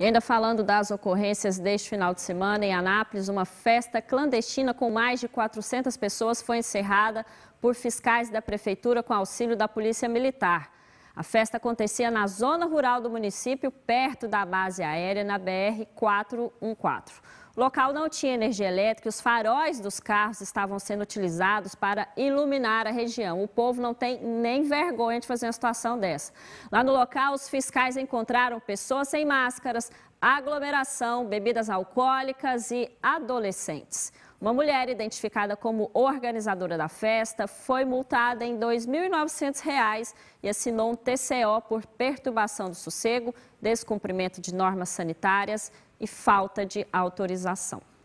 E ainda falando das ocorrências deste final de semana em Anápolis, uma festa clandestina com mais de 400 pessoas foi encerrada por fiscais da prefeitura com auxílio da Polícia Militar. A festa acontecia na zona rural do município, perto da base aérea, na BR 414 local não tinha energia elétrica, os faróis dos carros estavam sendo utilizados para iluminar a região. O povo não tem nem vergonha de fazer uma situação dessa. Lá no local, os fiscais encontraram pessoas sem máscaras, aglomeração, bebidas alcoólicas e adolescentes. Uma mulher identificada como organizadora da festa foi multada em R$ 2.900 e assinou um TCO por perturbação do sossego, descumprimento de normas sanitárias e falta de autorização.